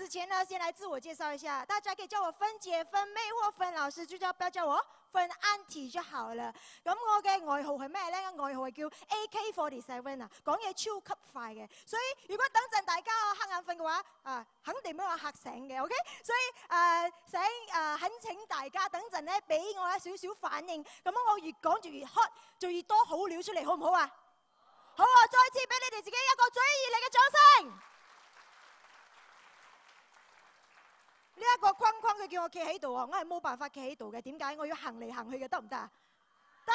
之前呢，先来自我介绍一下，大家可以叫我芬姐、芬妹或芬老师，就叫不要叫我芬案体就好了。咁我嘅外号系咩咧？外号系叫 AK Forty Seven 啊，讲嘢超级快嘅。所以如果等阵大家黑眼瞓嘅话，啊肯定俾我吓醒嘅。OK，所以诶想诶恳请大家等阵咧俾我一少少反应，咁我越讲住越 hot，就越多好料出嚟，好唔好啊？好啊！再次俾你哋自己一个最热烈嘅掌声。呢一個框框佢叫我企喺度啊，我係冇辦法企喺度嘅，點解我要行嚟行去嘅得唔得啊？得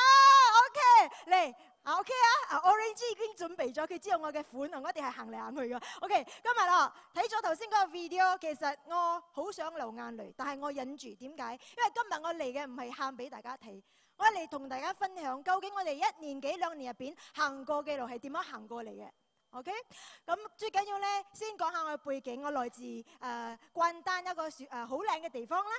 ，OK，嚟 o k 啊，Orange 已經準備咗，佢知道我嘅款啊，我哋係行嚟行去嘅。OK，今日啊，睇咗頭先嗰個 video，其實我好想流眼淚，但係我忍住，點解？因為今日我嚟嘅唔係喊俾大家睇，我嚟同大家分享究竟我哋一年幾兩年入邊行過嘅路係點樣行過嚟嘅。OK，咁最緊要咧，先講下我嘅背景。我來自誒關丹一個誒好靚嘅地方啦。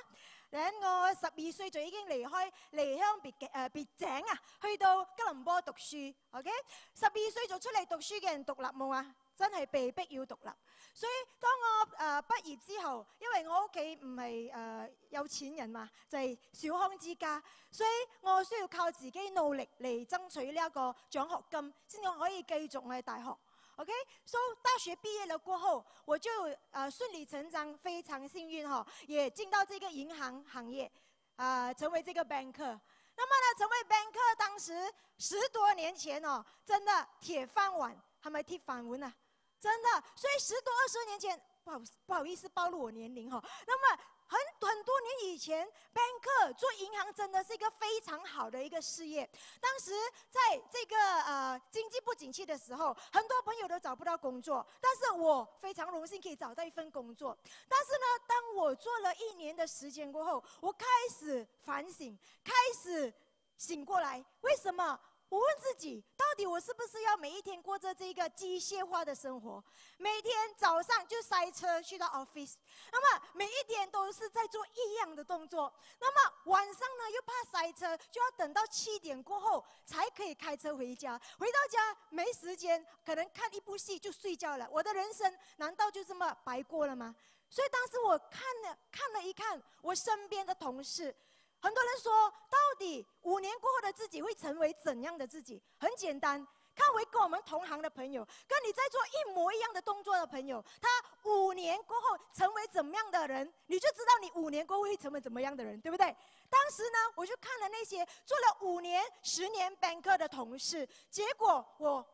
嚟我十二歲就已經離開離鄉別嘅誒別井啊，去到吉隆坡讀書。OK，十二歲就出嚟讀書嘅人獨立冇啊？真係被逼要獨立。所以當我誒畢業之後，因為我屋企唔係誒有錢人嘛，就係小康之家，所以我需要靠自己努力嚟爭取呢一個獎學金，先至可以繼續我嘅大學。OK，说大学毕业了过后，我就呃顺理成章，非常幸运哈，也进到这个银行行业，啊，成为这个 banker。那么呢，成为 banker，当时十多年前哦，真的铁饭碗，还没铁饭碗呢，真的。所以十多、二十年前，不好不好意思暴露我年龄哈。那么。很很多年以前，banker 做银行真的是一个非常好的一个事业。当时在这个呃经济不景气的时候，很多朋友都找不到工作，但是我非常荣幸可以找到一份工作。但是呢，当我做了一年的时间过后，我开始反省，开始醒过来，为什么？我问自己，到底我是不是要每一天过着这个机械化的生活？每天早上就塞车去到 office，那么每一天都是在做一样的动作。那么晚上呢，又怕塞车，就要等到七点过后才可以开车回家。回到家没时间，可能看一部戏就睡觉了。我的人生难道就这么白过了吗？所以当时我看了，看了一看我身边的同事。很多人说，到底五年过后的自己会成为怎样的自己？很简单，看回跟我们同行的朋友，跟你在做一模一样的动作的朋友，他五年过后成为怎么样的人，你就知道你五年过后会成为怎么样的人，对不对？当时呢，我就看了那些做了五年、十年、班课的同事，结果我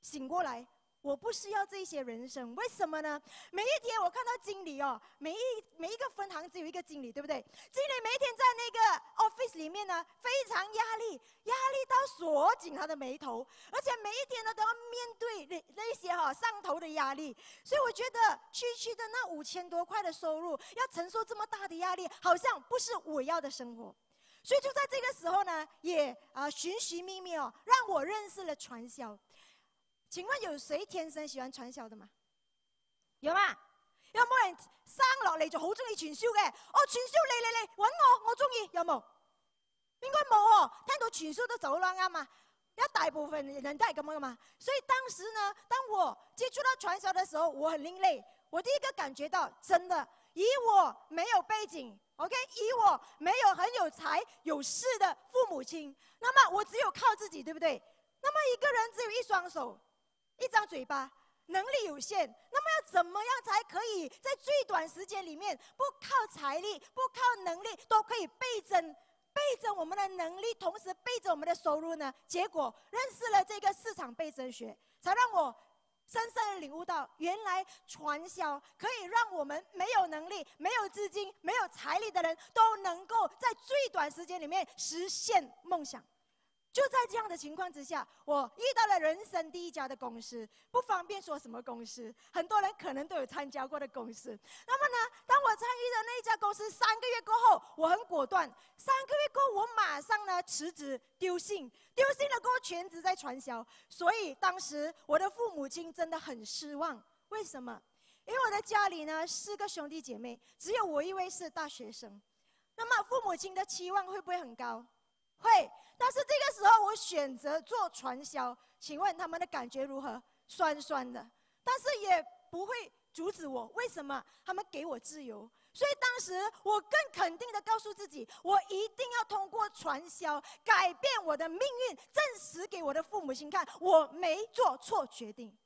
醒过来。我不需要这些人生，为什么呢？每一天我看到经理哦，每一每一个分行只有一个经理，对不对？经理每一天在那个 office 里面呢，非常压力，压力到锁紧他的眉头，而且每一天呢都要面对那那些哈上头的压力，所以我觉得区区的那五千多块的收入，要承受这么大的压力，好像不是我要的生活。所以就在这个时候呢，也啊寻寻觅觅哦，让我认识了传销。请问有谁天生喜欢传销的吗？有吗？有冇人生落嚟就好中意传销嘅？哦，传销，你你你，揾我，我中意，有冇？应该冇哦，听到传销都走啦啱嘛？一大部分人都系咁样嘛。所以当时呢，当我接触到传销的时候，我很另类。我第一个感觉到，真的，以我没有背景，OK，以我没有很有才有势的父母亲，那么我只有靠自己，对不对？那么一个人只有一双手。一张嘴巴，能力有限，那么要怎么样才可以在最短时间里面不靠财力、不靠能力，都可以倍增、倍增我们的能力，同时倍增我们的收入呢？结果认识了这个市场倍增学，才让我深深的领悟到，原来传销可以让我们没有能力、没有资金、没有财力的人都能够在最短时间里面实现梦想。就在这样的情况之下，我遇到了人生第一家的公司，不方便说什么公司，很多人可能都有参加过的公司。那么呢，当我参与了那一家公司三个月过后，我很果断，三个月过后我马上呢辞职丢信，丢信了过后全职在传销。所以当时我的父母亲真的很失望，为什么？因为我的家里呢四个兄弟姐妹，只有我一位是大学生，那么父母亲的期望会不会很高？会，但是这个时候我选择做传销，请问他们的感觉如何？酸酸的，但是也不会阻止我。为什么？他们给我自由。所以当时我更肯定的告诉自己，我一定要通过传销改变我的命运，证实给我的父母亲看，我没做错决定。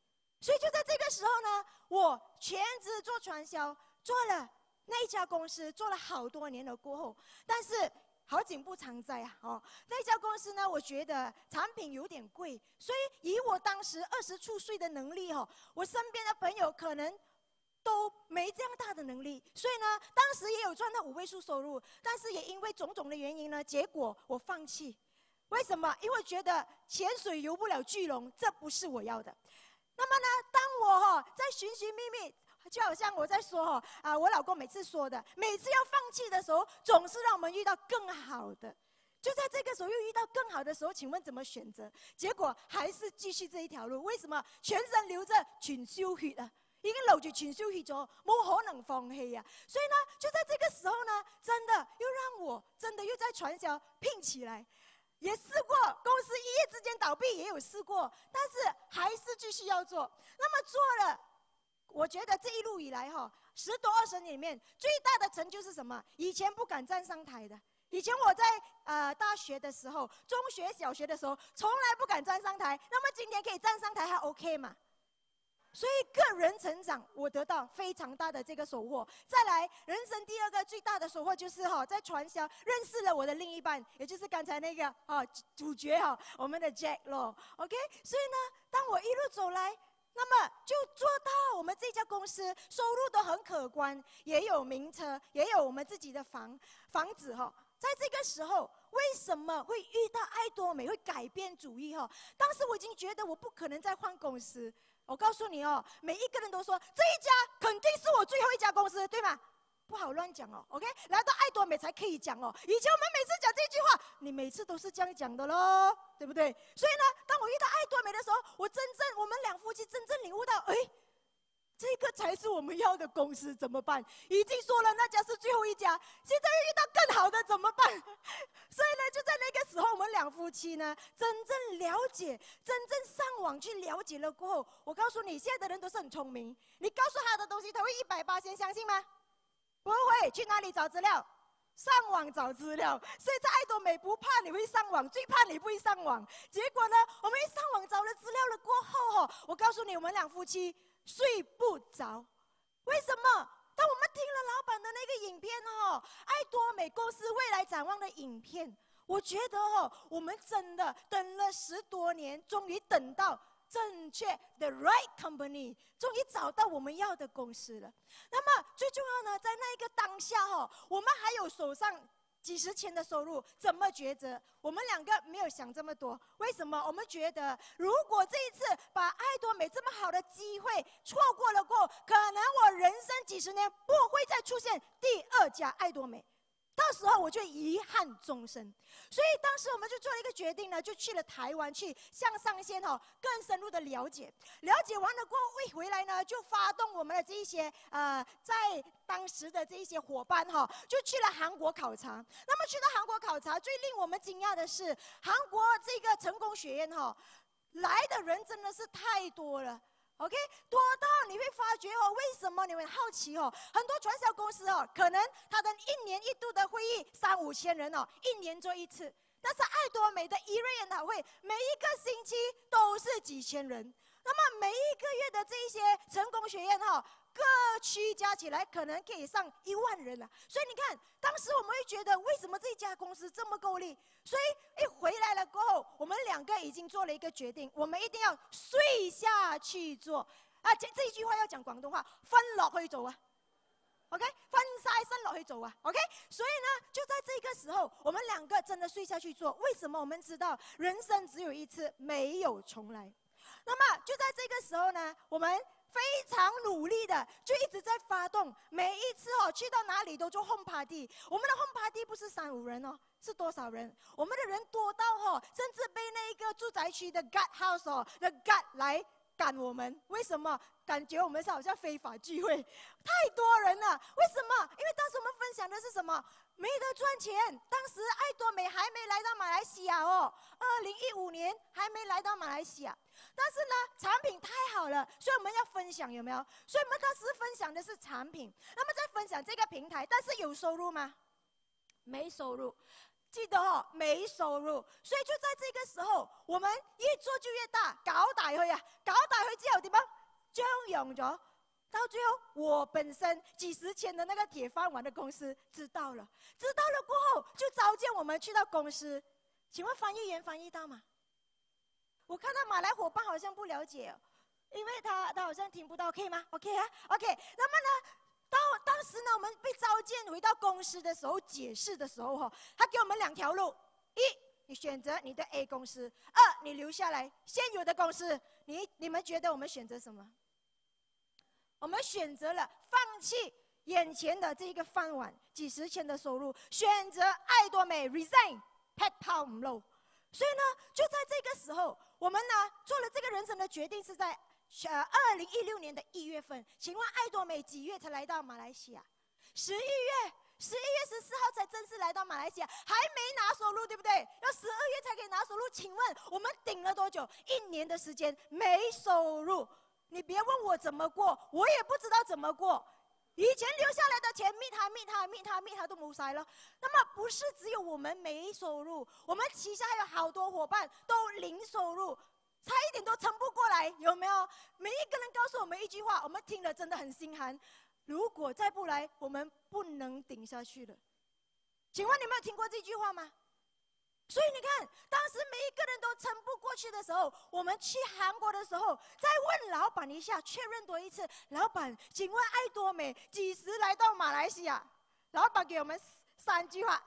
所以就在这个时候呢，我全职做传销，做了那一家公司，做了好多年了过后，但是。好景不常在啊！哦，那家公司呢？我觉得产品有点贵，所以以我当时二十出岁的能力哦，我身边的朋友可能都没这样大的能力。所以呢，当时也有赚到五位数收入，但是也因为种种的原因呢，结果我放弃。为什么？因为觉得潜水游不了巨龙，这不是我要的。那么呢，当我哈在寻寻觅觅。就好像我在说哈啊，我老公每次说的，每次要放弃的时候，总是让我们遇到更好的。就在这个时候，又遇到更好的时候，请问怎么选择？结果还是继续这一条路。为什么全身流着休血啊？因为搂着休血走，不可能放弃呀。所以呢，就在这个时候呢，真的又让我真的又在传销拼起来，也试过公司一夜之间倒闭，也有试过，但是还是继续要做。那么做了。我觉得这一路以来哈，十多二十年里面最大的成就是什么？以前不敢站上台的，以前我在呃大学的时候、中学、小学的时候，从来不敢站上台。那么今天可以站上台，还 OK 嘛？所以个人成长，我得到非常大的这个收获。再来，人生第二个最大的收获就是哈，在传销认识了我的另一半，也就是刚才那个啊主角哈，我们的 Jack 咯。o k 所以呢，当我一路走来。那么就做到，我们这家公司收入都很可观，也有名车，也有我们自己的房房子哈。在这个时候，为什么会遇到爱多美，会改变主意哈？当时我已经觉得我不可能再换公司。我告诉你哦，每一个人都说这一家肯定是我最后一家公司，对吗？不好乱讲哦，OK？来到爱多美才可以讲哦。以前我们每次讲这句话，你每次都是这样讲的喽，对不对？所以呢，当我遇到爱多美的时候，我真正我们两夫妻真正领悟到，哎，这个才是我们要的公司，怎么办？已经说了那家是最后一家，现在又遇到更好的怎么办？所以呢，就在那个时候，我们两夫妻呢，真正了解，真正上网去了解了过后，我告诉你，现在的人都是很聪明，你告诉他的东西，他会一百八先相信吗？不会去哪里找资料？上网找资料。所以爱多美不怕你会上网，最怕你不会上网。结果呢，我们一上网找了资料了过后哦，我告诉你，我们两夫妻睡不着。为什么？当我们听了老板的那个影片哦，爱多美公司未来展望的影片，我觉得哦，我们真的等了十多年，终于等到。正确 t h e right company，终于找到我们要的公司了。那么最重要呢，在那一个当下哈，我们还有手上几十千的收入，怎么抉择？我们两个没有想这么多。为什么？我们觉得如果这一次把爱多美这么好的机会错过了过，可能我人生几十年不会再出现第二家爱多美。到时候我就遗憾终生，所以当时我们就做了一个决定呢，就去了台湾去向上仙哈更深入的了解，了解完了过后回来呢，就发动我们的这一些呃在当时的这一些伙伴哈，就去了韩国考察。那么去到韩国考察，最令我们惊讶的是韩国这个成功学院哈，来的人真的是太多了。OK，多到你会发觉哦，为什么你会好奇哦？很多传销公司哦，可能他的一年一度的会议三五千人哦，一年做一次。但是爱多美的一瑞研讨会，每一个星期都是几千人。那么每一个月的这些成功学院哈。各区加起来可能可以上一万人了，所以你看，当时我们会觉得为什么这家公司这么够力？所以一回来了过后，我们两个已经做了一个决定，我们一定要睡下去做啊！这这一句话要讲广东话，分老黑走啊，OK？分三生老黑走啊，OK？所以呢，就在这个时候，我们两个真的睡下去做。为什么？我们知道人生只有一次，没有重来。那么就在这个时候呢，我们。非常努力的，就一直在发动。每一次哦，去到哪里都做 home party。我们的 home party 不是三五人哦，是多少人？我们的人多到哦，甚至被那一个住宅区的 guard house 哦的 guard 来赶我们。为什么？感觉我们是好像非法聚会，太多人了。为什么？因为当时我们分享的是什么？没得赚钱。当时爱多美还没来到马来西亚哦，二零一五年还没来到马来西亚。但是呢，产品太好了，所以我们要分享，有没有？所以我们当时分享的是产品，那么在分享这个平台，但是有收入吗？没收入，记得哦，没收入。所以就在这个时候，我们越做就越大，搞大会啊，搞大之后叫什么？就用着。到最后我本身几十千的那个铁饭碗的公司知道了，知道了过后就召见我们去到公司，请问翻译员翻译到吗？我看到马来伙伴好像不了解，因为他他好像听不到，可以吗？OK，OK 啊。那么呢，当当时呢，我们被召见回到公司的时候，解释的时候哈，他给我们两条路：一，你选择你的 A 公司；二，你留下来现有的公司。你你们觉得我们选择什么？我们选择了放弃眼前的这一个饭碗，几十千的收入，选择爱多美 Resign Pet Pom Lo。所以呢，就在这个时候。我们呢做了这个人生的决定是在呃二零一六年的一月份。请问爱多美几月才来到马来西亚？十一月，十一月十四号才正式来到马来西亚，还没拿收入，对不对？要十二月才可以拿收入。请问我们顶了多久？一年的时间没收入，你别问我怎么过，我也不知道怎么过。以前留下来的钱，密他密他密他密他都冇晒了。那么不是只有我们没收入，我们旗下有好多伙伴都零收入，差一点都撑不过来，有没有？每一个人告诉我们一句话，我们听了真的很心寒。如果再不来，我们不能顶下去了。请问你们有听过这句话吗？所以你看，当时每一个人都撑不过去的时候，我们去韩国的时候，再问老板一下，确认多一次。老板，请问爱多美几时来到马来西亚？老板给我们三句话，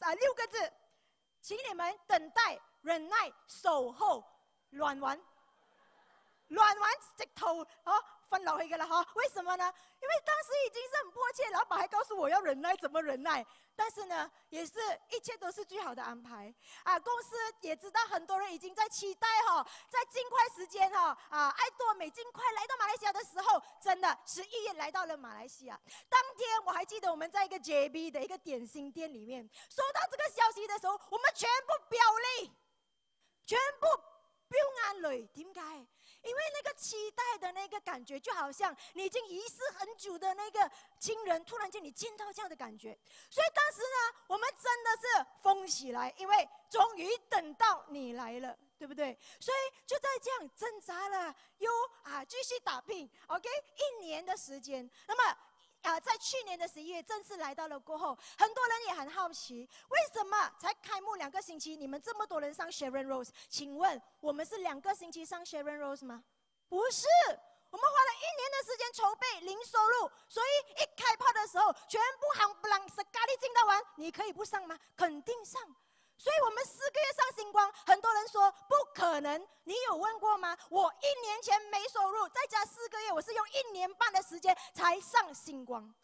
啊，六个字，请你们等待、忍耐、守候，卵完。在偷啊，翻老黑的了哈？为什么呢？因为当时已经是很迫切，老板还告诉我要忍耐，怎么忍耐？但是呢，也是一切都是最好的安排啊！公司也知道很多人已经在期待哈，在尽快时间哈啊！爱多美尽快来到马来西亚的时候，真的十一月来到了马来西亚。当天我还记得我们在一个 JB 的一个点心店里面，收到这个消息的时候，我们全部表泪，全部。不用安慰，点解？因为那个期待的那个感觉，就好像你已经遗失很久的那个亲人，突然间你见到这样的感觉，所以当时呢，我们真的是疯起来，因为终于等到你来了，对不对？所以就在这样挣扎了又啊，继续打拼，OK，一年的时间，那么。啊，在去年的十一月正式来到了过后，很多人也很好奇，为什么才开幕两个星期，你们这么多人上 Sharon Rose？请问我们是两个星期上 Sharon Rose 吗？不是，我们花了一年的时间筹备零收入，所以一开炮的时候，全部喊 b l a n 喱 a 加利你可以不上吗？肯定上。所以，我们四个月上星光，很多人说不可能。你有问过吗？我一年前没收入，再加四个月，我是用一年半的时间才上星光。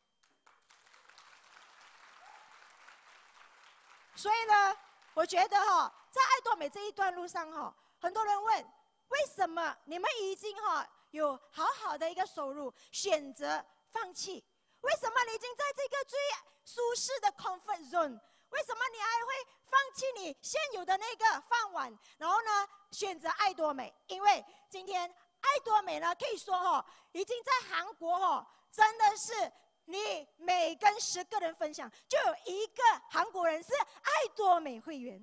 所以呢，我觉得哈，在爱多美这一段路上哈，很多人问：为什么你们已经哈有好好的一个收入，选择放弃？为什么你已经在这个最舒适的 conference o n e 为什么你还会放弃你现有的那个饭碗，然后呢选择爱多美？因为今天爱多美呢，可以说哈，已经在韩国哈，真的是你每跟十个人分享，就有一个韩国人是爱多美会员。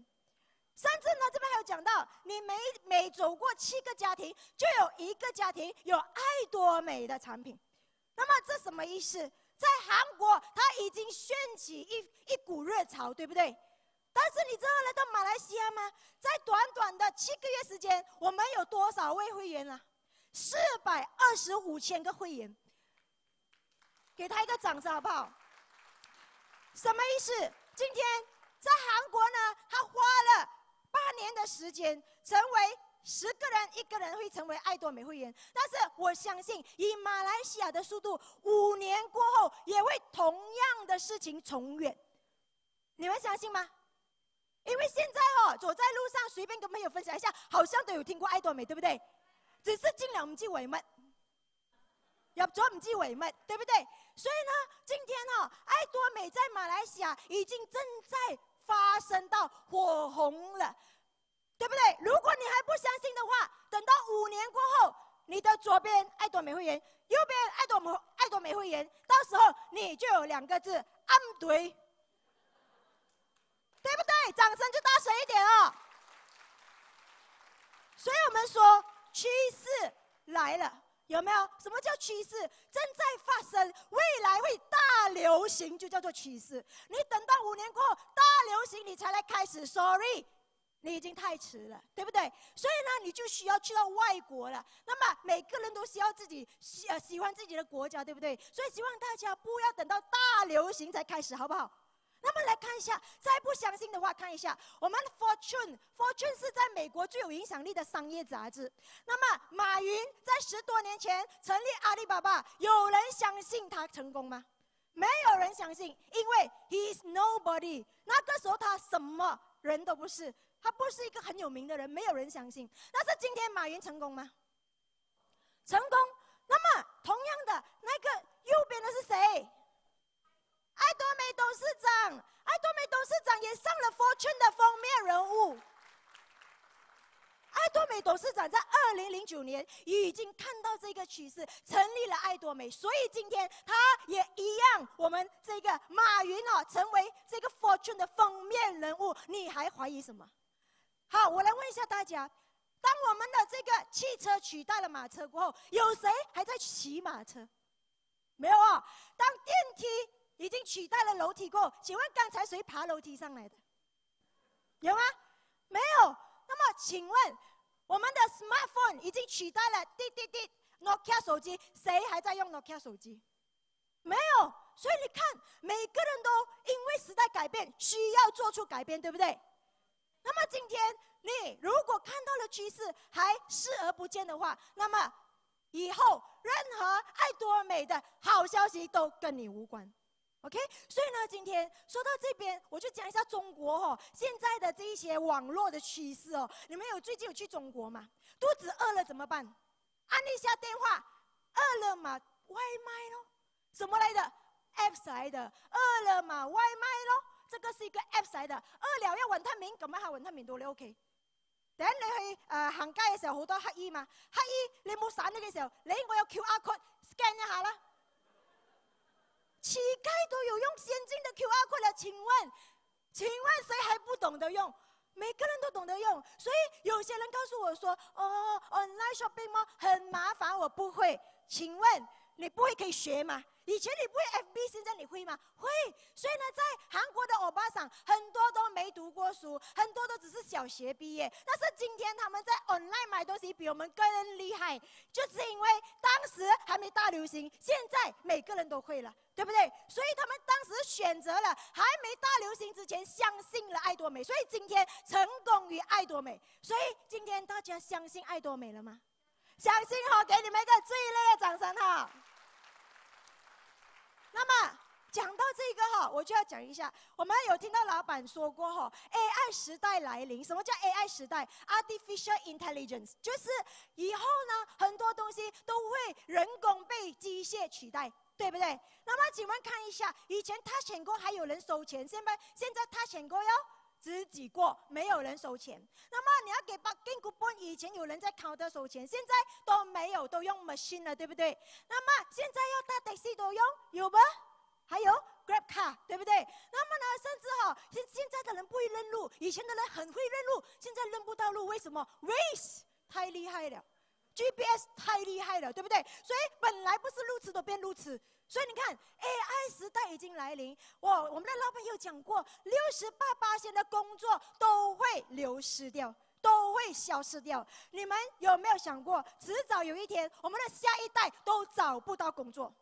甚至呢，这边还有讲到，你每每走过七个家庭，就有一个家庭有爱多美的产品。那么这什么意思？在韩国，他已经掀起一一股热潮，对不对？但是你知道来到马来西亚吗？在短短的七个月时间，我们有多少位会员啊？四百二十五千个会员，给他一个掌声好不好？什么意思？今天在韩国呢，他花了八年的时间，成为。十个人，一个人会成为爱多美会员，但是我相信，以马来西亚的速度，五年过后也会同样的事情重演。你们相信吗？因为现在哦，走在路上随便跟朋友分享一下，好像都有听过爱多美，对不对？只是我们唔委尾要又我唔纪委唛，对不对？所以呢，今天哦，爱多美在马来西亚已经正在发生到火红了。对不对？如果你还不相信的话，等到五年过后，你的左边爱朵美会员，右边爱朵美爱朵美会员，到时候你就有两个字安怼”，对不对？掌声就大声一点哦。所以我们说，趋势来了，有没有？什么叫趋势？正在发生，未来会大流行，就叫做趋势。你等到五年过后大流行，你才来开始，sorry。你已经太迟了，对不对？所以呢，你就需要去到外国了。那么每个人都需要自己喜呃喜欢自己的国家，对不对？所以希望大家不要等到大流行才开始，好不好？那么来看一下，再不相信的话，看一下我们《Fortune》，《Fortune》是在美国最有影响力的商业杂志。那么马云在十多年前成立阿里巴巴，有人相信他成功吗？没有人相信，因为 He is nobody。那个时候他什么人都不是。他不是一个很有名的人，没有人相信。但是今天马云成功吗？成功。那么同样的那个右边的是谁？爱多美董事长，爱多美董事长也上了《Fortune》的封面人物。爱多美董事长在二零零九年已经看到这个趋势，成立了爱多美，所以今天他也一样，我们这个马云哦，成为这个《Fortune》的封面人物。你还怀疑什么？好，我来问一下大家：当我们的这个汽车取代了马车过后，有谁还在骑马车？没有啊。当电梯已经取代了楼梯后，请问刚才谁爬楼梯上来的？有吗？没有。那么，请问我们的 smartphone 已经取代了滴滴滴诺基亚手机，谁还在用诺基亚手机？没有。所以你看，每个人都因为时代改变需要做出改变，对不对？那么今天你如果看到了趋势还视而不见的话，那么以后任何爱多美的好消息都跟你无关，OK？所以呢，今天说到这边，我就讲一下中国哈现在的这一些网络的趋势哦。你们有最近有去中国吗？肚子饿了怎么办？按一下电话，饿了么外卖咯，什么来的？App 来的，饿了么外卖咯。这个是一个 app 使的，饿了要馄饨面，揿一下馄饨面到你 OK。等你去诶行街嘅时候好多乞衣嘛，乞衣你冇散呢嘅时候，你我有 Q R code scan 一下啦。乞丐都有用先进的 Q R code 了，请问，请问谁还不懂得用？每个人都懂得用，所以有些人告诉我说：哦，online shopping 吗？很麻烦，我不会。请问你不会可以学吗？以前你不会 FB，现在你会吗？会，所以呢，在韩国的欧巴桑很多都没读过书，很多都只是小学毕业。但是今天他们在 online 买东西比我们更厉害，就是因为当时还没大流行，现在每个人都会了，对不对？所以他们当时选择了还没大流行之前，相信了爱多美，所以今天成功于爱多美。所以今天大家相信爱多美了吗？相信哈，给你们一个最热烈的掌声哈。那么讲到这个哈，我就要讲一下。我们有听到老板说过哈，AI 时代来临。什么叫 AI 时代？Artificial Intelligence 就是以后呢，很多东西都会人工被机械取代，对不对？那么，请问看一下，以前他选歌还有人收钱，现在现在他选歌哟。自己过，没有人收钱。那么你要给把金古波以前有人在考的收钱，现在都没有，都用 machine 了，对不对？那么现在要打的，谁都用？有不？还有 Grab 卡，对不对？那么呢，甚至哈，现现在的人不会认路，以前的人很会认路，现在认不到路，为什么 w a c e 太厉害了。GPS 太厉害了，对不对？所以本来不是如此都变如此。所以你看，AI 时代已经来临。我我们的老板有讲过，六十八八线的工作都会流失掉，都会消失掉。你们有没有想过，迟早有一天，我们的下一代都找不到工作，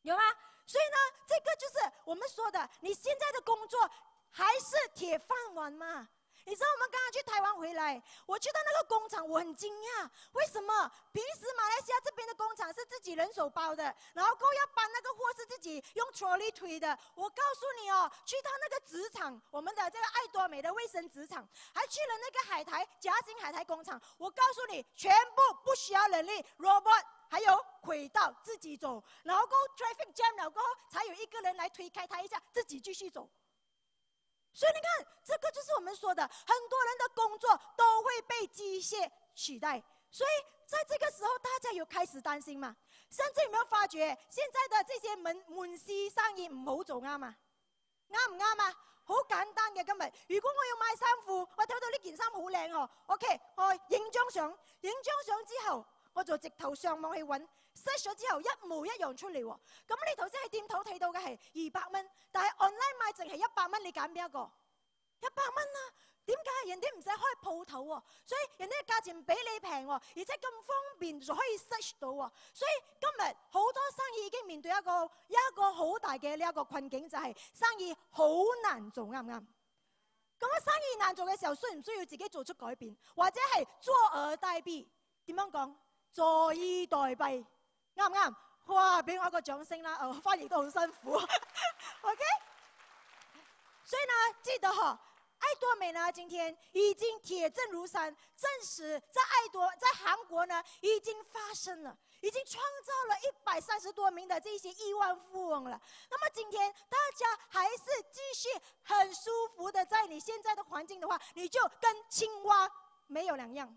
有吗？所以呢，这个就是我们说的，你现在的工作还是铁饭碗吗？你知道我们刚刚去台湾回来，我去到那个工厂，我很惊讶，为什么？平时马来西亚这边的工厂是自己人手包的，然后工要搬那个货是自己用拖力推的。我告诉你哦，去到那个纸厂，我们的这个爱多美的卫生纸厂，还去了那个海苔夹心海苔工厂。我告诉你，全部不需要人力，robot 还有轨道自己走，然后过 t r a f f i c jam，然后才有一个人来推开他一下，自己继续走。所以你看，这个就是我们说的，很多人的工作都会被机械取代。所以在这个时候，大家有开始担心嘛？甚至有没有发觉，现在的这些门门市生意唔好做啱嘛？啱唔啱啊？好简单嘅今日如果我要买衫裤，我睇到呢件衫好靓哦，OK，我影张相，影张相之后，我就直头上网去揾。search 咗之後一模一樣出嚟喎，咁你頭先喺店頭睇到嘅係二百蚊，但係 online 買淨係一百蚊，你揀邊一個？一百蚊啦，點解人哋唔使開鋪頭喎？所以人哋嘅價錢比你平，而且咁方便就可以 search 到喎。所以今日好多生意已經面對一個一個好大嘅呢一個困境，就係生意好難做啱唔啱？咁啊，生意難做嘅時候，需唔需要自己做出改變，或者係坐而待幣？點樣講？坐以待幣。啱唔啱？哇！俾我一个掌声啦！哦，反而都好辛苦。OK。所以呢，记得哈，爱多美呢，今天已经铁证如山，证实在爱多，在韩国呢已经发生了，已经创造了一百三十多名的这些亿万富翁了。那么今天大家还是继续很舒服的在你现在的环境的话，你就跟青蛙没有两样。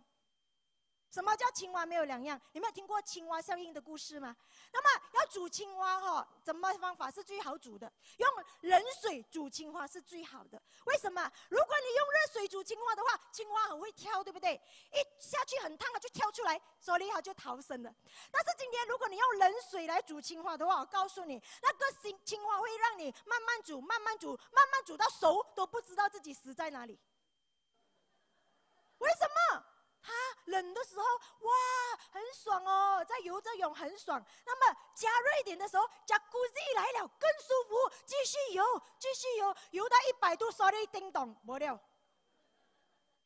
什么叫青蛙没有两样？你没有听过青蛙效应的故事吗？那么要煮青蛙哈，什么方法是最好煮的？用冷水煮青蛙是最好的。为什么？如果你用热水煮青蛙的话，青蛙很会跳，对不对？一下去很烫了，就跳出来，所以它就逃生了。但是今天如果你用冷水来煮青蛙的话，我告诉你，那个青青蛙会让你慢慢煮，慢慢煮，慢慢煮到熟都不知道自己死在哪里。为什么？哈，冷的时候哇，很爽哦，在游着泳很爽。那么加热一点的时候，加 Gucci 来了更舒服。继续游，继续游，游到一百度，s o r r y 叮咚没了。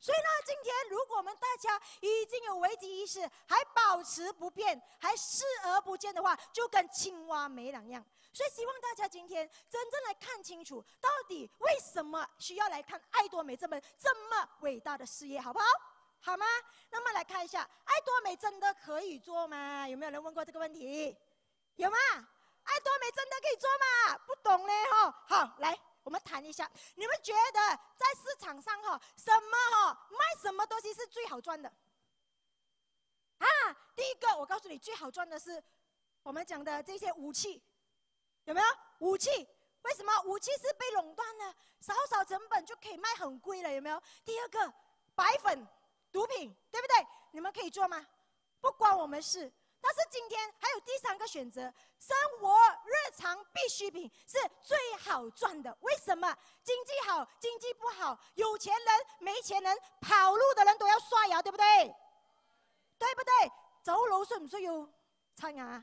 所以呢，今天如果我们大家已经有危机意识，还保持不变，还视而不见的话，就跟青蛙没两样。所以希望大家今天真正来看清楚，到底为什么需要来看爱多美这么这么伟大的事业，好不好？好吗？那么来看一下，爱多美真的可以做吗？有没有人问过这个问题？有吗？爱多美真的可以做吗？不懂嘞哈。好，来我们谈一下，你们觉得在市场上哈，什么哈卖什么东西是最好赚的？啊，第一个，我告诉你最好赚的是我们讲的这些武器，有没有武器？为什么武器是被垄断了，少少成本就可以卖很贵了？有没有？第二个，白粉。毒品对不对？你们可以做吗？不关我们事。但是今天还有第三个选择，生活日常必需品是最好赚的。为什么？经济好，经济不好，有钱人、没钱人、跑路的人都要刷牙，对不对？对不对？走路需唔需要刷牙？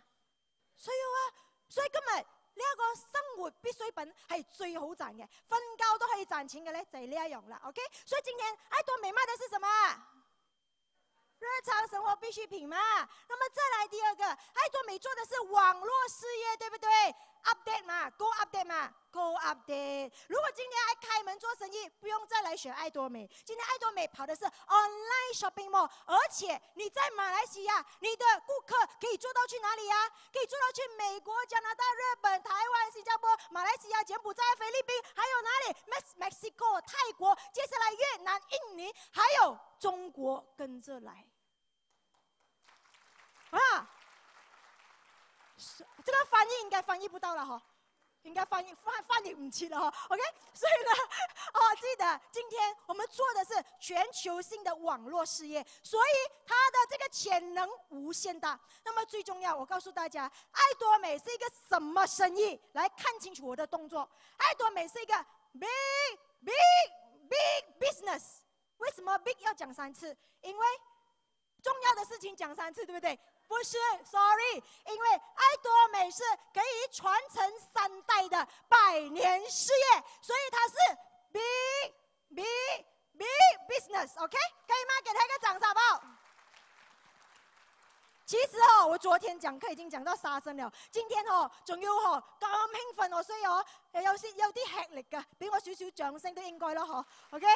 需要啊。所以今日呢一个生活必需品系最好赚嘅，瞓觉都可以赚钱嘅咧，就系呢一样啦。OK。所以今天爱多美卖的是什么？日常生活必需品嘛，那么再来第二个，爱做美做的是网络事业，对不对？update 嘛，go update 嘛，go update。如果今天爱开门做生意，不用再来选爱多美。今天爱多美跑的是 online shopping mall，而且你在马来西亚，你的顾客可以做到去哪里呀？可以做到去美国、加拿大、日本、台湾、新加坡、马来西亚、柬埔寨、菲律宾，还有哪里？Mex Mexico、泰国，接下来越南、印尼，还有中国跟着来，啊！这个翻译应该翻译不到了哈，应该翻译翻翻译不起了哈。OK，所以呢，哦，记得今天我们做的是全球性的网络事业，所以它的这个潜能无限大。那么最重要，我告诉大家，爱多美是一个什么生意？来看清楚我的动作，爱多美是一个 big big big business。为什么 big 要讲三次？因为重要的事情讲三次，对不对？不是，sorry，因为爱多美是可以传承三代的百年事业，所以它是 B B B business，OK，可以吗？给他一个掌声好不好？其实哦，我昨天讲，课已经讲到沙声了，今天哦，仲要哦，咁兴奋哦，所以哦，有些有啲吃力噶，俾我少少掌声都应该咯，呵，OK。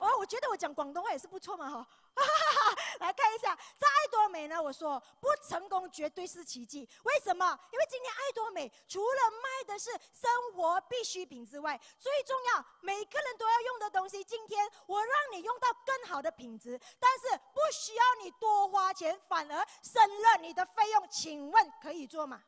哦，我觉得我讲广东话也是不错嘛，哈！来看一下，爱多美呢，我说不成功绝对是奇迹，为什么？因为今天爱多美除了卖的是生活必需品之外，最重要每个人都要用的东西，今天我让你用到更好的品质，但是不需要你多花钱，反而省了你的费用，请问可以做吗？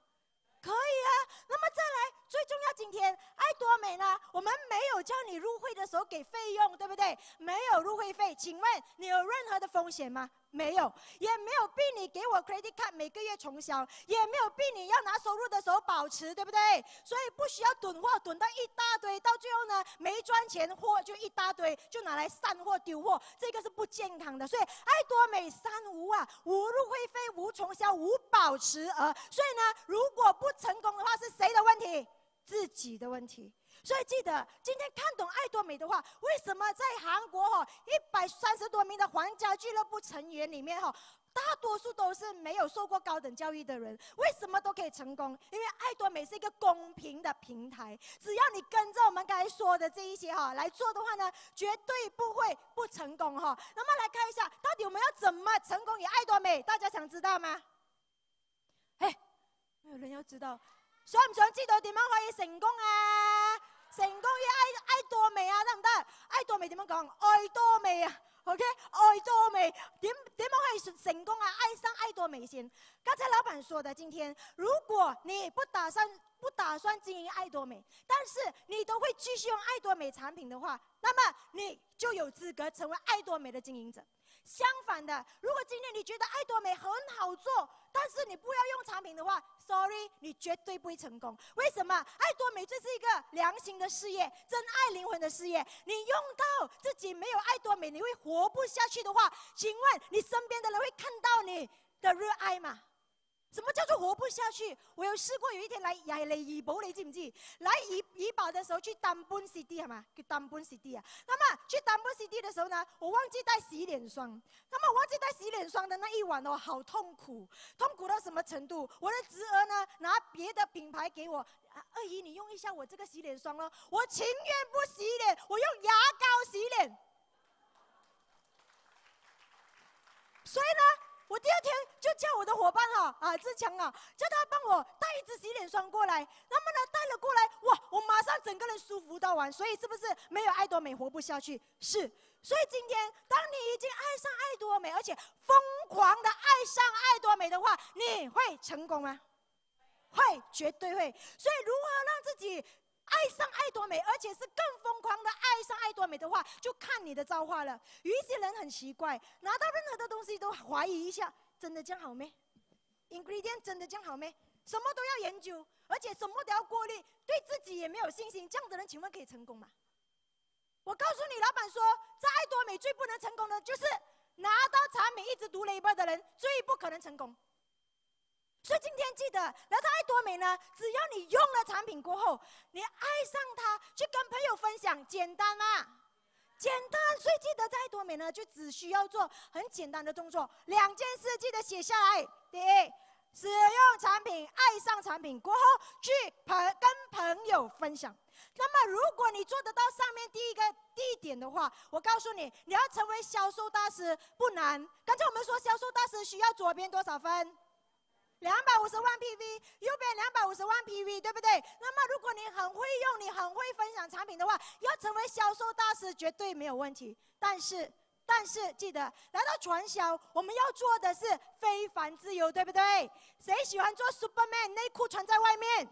可以啊，那么再来最重要，今天爱多美呢，我们没有叫你入会的时候给费用，对不对？没有入会费，请问你有任何的风险吗？没有，也没有逼你给我 credit card 每个月重销，也没有逼你要拿收入的时候保持，对不对？所以不需要囤货，囤到一大堆，到最后呢，没赚钱，货就一大堆，就拿来散货丢货，这个是不健康的。所以爱多美三无啊，无入会费，无重销，无保持额。所以呢，如果不成功的话，是谁的问题？自己的问题。所以记得今天看懂爱多美的话，为什么在韩国哈一百三十多名的皇家俱乐部成员里面哈，大多数都是没有受过高等教育的人，为什么都可以成功？因为爱多美是一个公平的平台，只要你跟着我们刚才说的这一些哈来做的话呢，绝对不会不成功哈。那么来看一下，到底我们要怎么成功？与爱多美，大家想知道吗？哎，人要知道，想唔想知道点样可以成功啊？成功于爱爱多美啊得唔得？爱多美怎么讲？爱多美啊，OK，爱多美点点会可以成功啊？爱上爱多美先。刚才老板说的，今天如果你不打算不打算经营爱多美，但是你都会继续用爱多美产品的话，那么你就有资格成为爱多美的经营者。相反的，如果今天你觉得爱多美很好做，但是你不要用产品的话，sorry，你绝对不会成功。为什么？爱多美这是一个良心的事业，真爱灵魂的事业。你用到自己没有爱多美，你会活不下去的话，请问你身边的人会看到你的热爱吗？什么叫做活不下去？我有试过有一天来来怡宝，你记不记？来怡怡宝的时候去丹波 CD 好吗？去丹波 CD 啊。那么去丹波 CD 的时候呢，我忘记带洗脸霜。那么忘记带洗脸霜的那一晚哦，好痛苦，痛苦到什么程度？我的侄儿呢，拿别的品牌给我，阿姨你用一下我这个洗脸霜咯。我情愿不洗脸，我用牙膏洗脸。所以呢？我第二天就叫我的伙伴哈啊志强啊，叫他帮我带一支洗脸霜过来，能不能带了过来？哇，我马上整个人舒服到完，所以是不是没有爱多美活不下去？是，所以今天当你已经爱上爱多美，而且疯狂的爱上爱多美的话，你会成功吗？会，绝对会。所以如何让自己？爱上爱多美，而且是更疯狂的爱上爱多美的话，就看你的造化了。有一些人很奇怪，拿到任何的东西都怀疑一下，真的这样好没？ingredient 真的这样好没？什么都要研究，而且什么都要过滤，对自己也没有信心。这样的人，请问可以成功吗？我告诉你，老板说，在爱多美最不能成功的，就是拿到产品一直读一半的人，最不可能成功。所以今天记得，然后爱多美呢，只要你用了产品过后，你爱上它，去跟朋友分享，简单啊，简单。所以记得爱多美呢，就只需要做很简单的动作，两件事记得写下来：第一，使用产品，爱上产品过后去朋跟朋友分享。那么如果你做得到上面第一个地点的话，我告诉你，你要成为销售大师不难。刚才我们说销售大师需要左边多少分？两百五十万 PV，右边两百五十万 PV，对不对？那么如果你很会用，你很会分享产品的话，要成为销售大师绝对没有问题。但是，但是记得，来到传销，我们要做的是非凡自由，对不对？谁喜欢做 Superman 内裤穿在外面？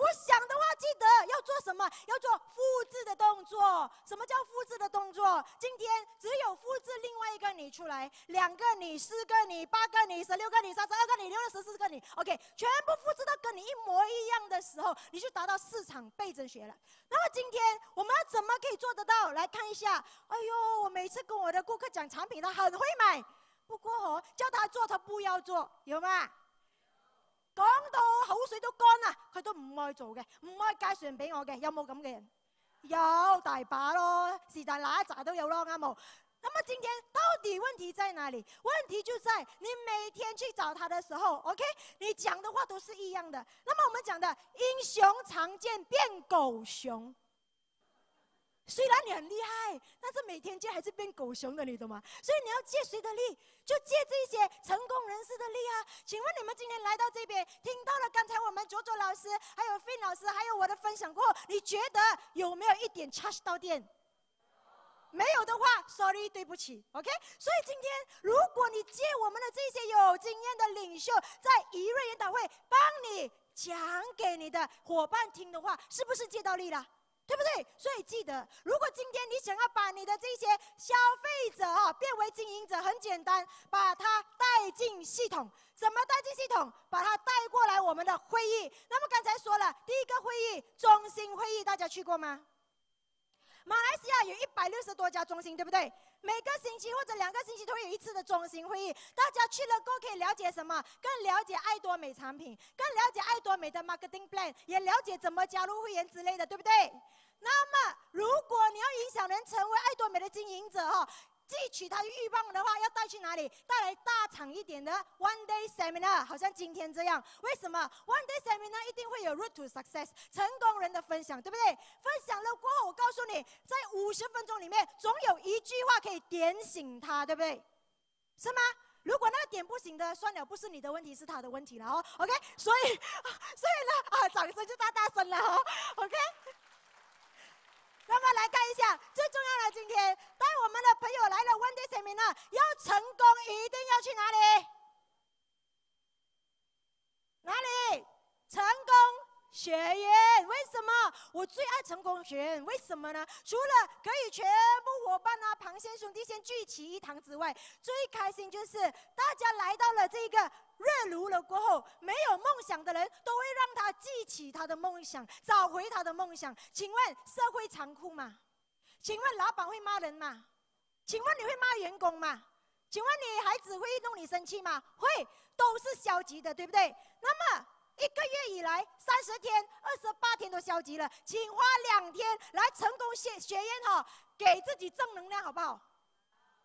我想的话，记得要做什么？要做复制的动作。什么叫复制的动作？今天只有复制另外一个你出来，两个你、四个你、八个你、十六个你、三十二个你、六十四个你，OK，全部复制到跟你一模一样的时候，你就达到市场倍增学了。那么今天我们怎么可以做得到？来看一下。哎呦，我每次跟我的顾客讲产品，他很会买，不过叫他做他不要做，有吗？讲到口水都干啦，佢都唔爱做嘅，唔爱介绍俾我嘅，有冇咁嘅人？有大把咯，是但哪一扎都有咯啱冇？那么今天到底问题在哪里？问题就在你每天去找他的时候，OK？你讲的话都是一样的。那么我们讲的英雄常见变狗熊。虽然你很厉害，但是每天借还是变狗熊的，你懂吗？所以你要借谁的力，就借这些成功人士的力啊！请问你们今天来到这边，听到了刚才我们左左老师、还有费老师、还有我的分享过，你觉得有没有一点 charge 到点？没有的话，sorry，对不起，OK。所以今天，如果你借我们的这些有经验的领袖，在一瑞研讨会帮你讲给你的伙伴听的话，是不是借到力了？对不对？所以记得，如果今天你想要把你的这些消费者哦变为经营者，很简单，把他带进系统。怎么带进系统？把他带过来我们的会议。那么刚才说了，第一个会议中心会议，大家去过吗？马来西亚有一百六十多家中心，对不对？每个星期或者两个星期都会有一次的中心会议，大家去了更可以了解什么？更了解爱多美产品，更了解爱多美的 marketing plan，也了解怎么加入会员之类的，对不对？那么如果你要影响人成为爱多美的经营者哦。汲取他的欲望的话，要带去哪里？带来大场一点的 one day seminar，好像今天这样。为什么 one day seminar 一定会有 root to success 成功人的分享，对不对？分享了过后，我告诉你，在五十分钟里面，总有一句话可以点醒他，对不对？是吗？如果那个点不醒的，算了，不是你的问题，是他的问题了哦。OK，所以，所以呢，啊，掌声就大大声了，OK。那么来看一下最重要的，今天带我们的朋友来了，问题什明呢？要成功一定要去哪里？哪里？成功。学院，为什么我最爱成功学院？为什么呢？除了可以全部伙伴啊、螃蟹兄弟先聚齐一堂之外，最开心就是大家来到了这个热炉了过后，没有梦想的人都会让他记起他的梦想，找回他的梦想。请问社会残酷吗？请问老板会骂人吗？请问你会骂员工吗？请问你孩子会弄你生气吗？会，都是消极的，对不对？那么。一个月以来，三十天、二十八天都消极了，请花两天来成功学学烟哈，给自己正能量，好不好？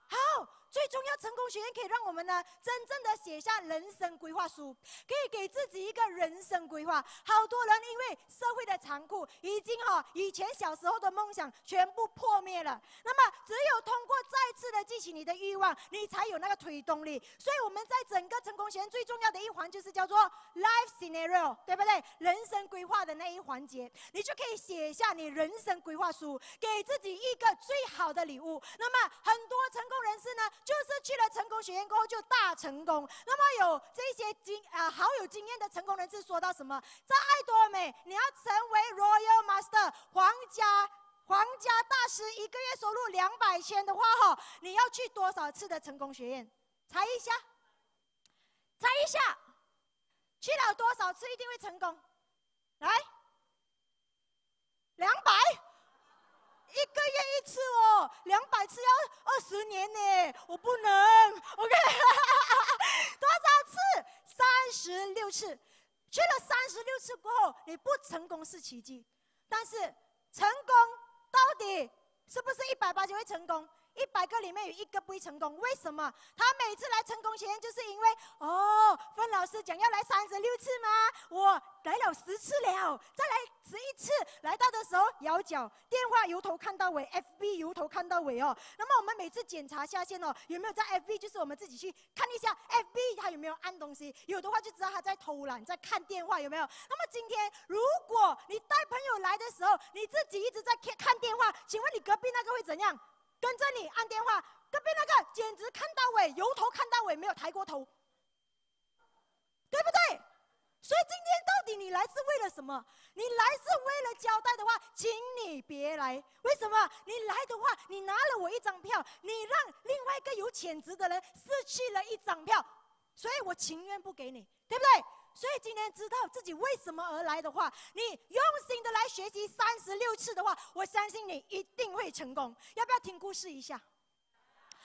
好。最重要，成功学院可以让我们呢，真正的写下人生规划书，可以给自己一个人生规划。好多人因为社会的残酷，已经哈以前小时候的梦想全部破灭了。那么，只有通过再次的激起你的欲望，你才有那个推动力。所以我们在整个成功学院最重要的一环就是叫做 life scenario，对不对？人生规划的那一环节，你就可以写下你人生规划书，给自己一个最好的礼物。那么很多成功人士呢？就是去了成功学院过后就大成功。那么有这些经啊好有经验的成功人士说到什么，在爱多美你要成为 Royal Master 皇家皇家大师，一个月收入两百千的话哈，你要去多少次的成功学院？猜一下，猜一下，去了多少次一定会成功？来，两百。一个月一次哦，两百次要二十年呢，我不能。OK，多少次？三十六次。去了三十六次过后，你不成功是奇迹，但是成功到底是不是一百八就会成功？一百个里面有一个不会成功，为什么？他每次来成功学院，就是因为哦，芬老师讲要来三十六次吗？我来了十次了，再来十一次。来到的时候摇脚，电话由头看到尾，FB 由头看到尾哦。那么我们每次检查下线哦，有没有在 FB？就是我们自己去看一下 FB，他有没有按东西？有的话就知道他在偷懒，在看电话有没有。那么今天如果你带朋友来的时候，你自己一直在看看电话，请问你隔壁那个会怎样？跟着你按电话，隔壁那个简直看到尾，由头看到尾没有抬过头，对不对？所以今天到底你来是为了什么？你来是为了交代的话，请你别来。为什么？你来的话，你拿了我一张票，你让另外一个有潜质的人失去了一张票，所以我情愿不给你，对不对？所以今天知道自己为什么而来的话，你用心的来学习三十六次的话，我相信你一定会成功。要不要听故事一下？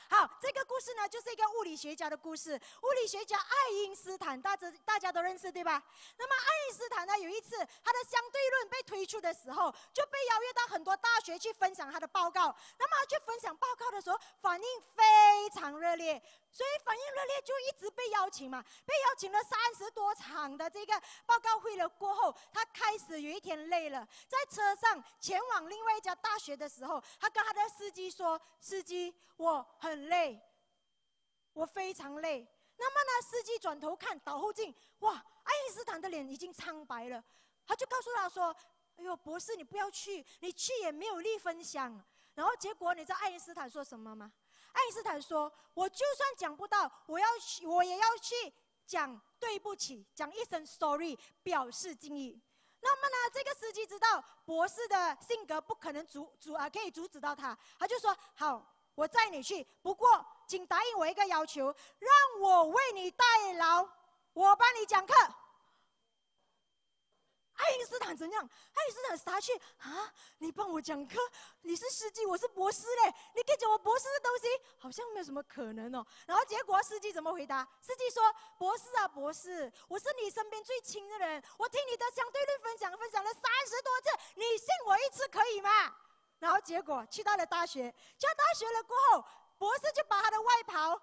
好，这个故事呢，就是一个物理学家的故事。物理学家爱因斯坦，大家大家都认识对吧？那么爱因斯坦。有一次，他的相对论被推出的时候，就被邀约到很多大学去分享他的报告。那么他去分享报告的时候，反应非常热烈，所以反应热烈就一直被邀请嘛。被邀请了三十多场的这个报告会了过后，他开始有一天累了，在车上前往另外一家大学的时候，他跟他的司机说：“司机，我很累，我非常累。”那么呢，司机转头看倒后镜，哇，爱因斯坦的脸已经苍白了。他就告诉他说：“哎呦，博士，你不要去，你去也没有力分享。”然后结果你知道爱因斯坦说什么吗？爱因斯坦说：“我就算讲不到，我要去，我也要去讲。对不起，讲一声 sorry，表示敬意。”那么呢，这个司机知道博士的性格不可能阻阻啊，可以阻止到他，他就说：“好，我载你去，不过。”请答应我一个要求，让我为你代劳，我帮你讲课。爱因斯坦怎样？爱因斯坦傻去啊！你帮我讲课，你是司机，我是博士嘞，你可以讲我博士的东西，好像没有什么可能哦。然后结果司机怎么回答？司机说：“博士啊，博士，我是你身边最亲的人，我听你的相对论分享分享了三十多次，你信我一次可以吗？”然后结果去到了大学，去了大学了过后。博士就把他的外袍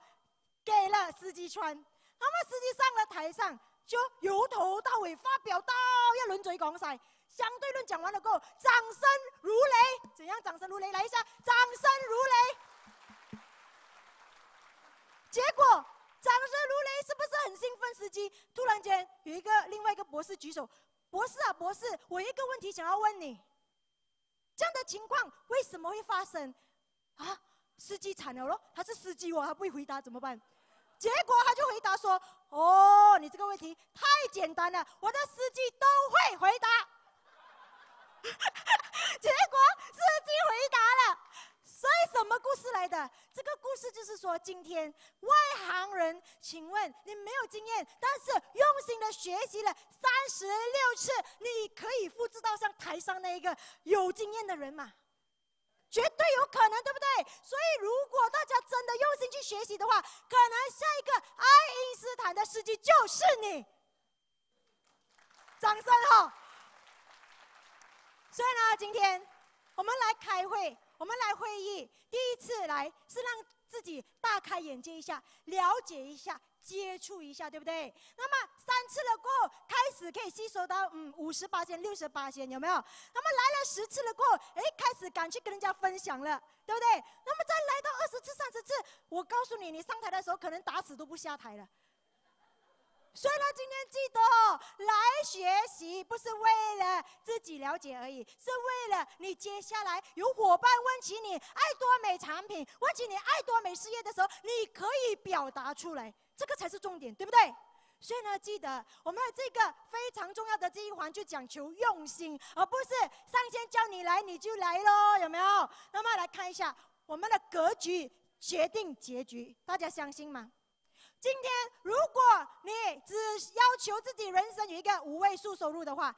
给了司机穿，那么司机上了台上，就由头到尾发表到要轮嘴讲晒相对论讲完了过后，掌声如雷，怎样？掌声如雷，来一下，掌声如雷。结果掌声如雷，是不是很兴奋？司机突然间有一个另外一个博士举手，博士啊博士，我一个问题想要问你，这样的情况为什么会发生？啊？司机惨了咯，他是司机我他不会回答怎么办？结果他就回答说：“哦，你这个问题太简单了，我的司机都会回答。”结果司机回答了。所以什么故事来的？这个故事就是说，今天外行人，请问你没有经验，但是用心的学习了三十六次，你可以复制到像台上那一个有经验的人吗？绝对有可能，对不对？所以，如果大家真的用心去学习的话，可能下一个爱因斯坦的司机就是你。掌声哈！所以呢，今天我们来开会，我们来会议，第一次来是让自己大开眼界一下，了解一下。接触一下，对不对？那么三次了，过后，开始可以吸收到，嗯，五十八千、六十八千，有没有？那么来了十次了，过后，哎，开始敢去跟人家分享了，对不对？那么再来到二十次、三十次，我告诉你，你上台的时候可能打死都不下台了。所以呢，今天记得哦，来学习，不是为了自己了解而已，是为了你接下来有伙伴问起你爱多美产品，问起你爱多美事业的时候，你可以表达出来。这个才是重点，对不对？所以呢，记得我们的这个非常重要的这一环就讲求用心，而不是上天叫你来你就来喽，有没有？那么来看一下，我们的格局决定结局，大家相信吗？今天如果你只要求自己人生有一个五位数收入的话，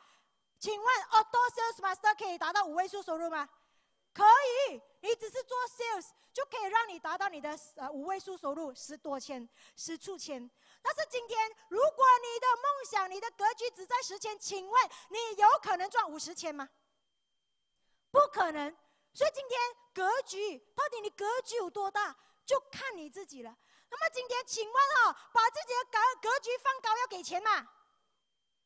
请问，奥多斯马斯特可以达到五位数收入吗？可以，你只是做 sales 就可以让你达到你的呃五位数收入，十多千、十处千。但是今天，如果你的梦想、你的格局只在十千，请问你有可能赚五十千吗？不可能。所以今天格局到底你格局有多大，就看你自己了。那么今天，请问哦，把自己的格格局放高要给钱吗？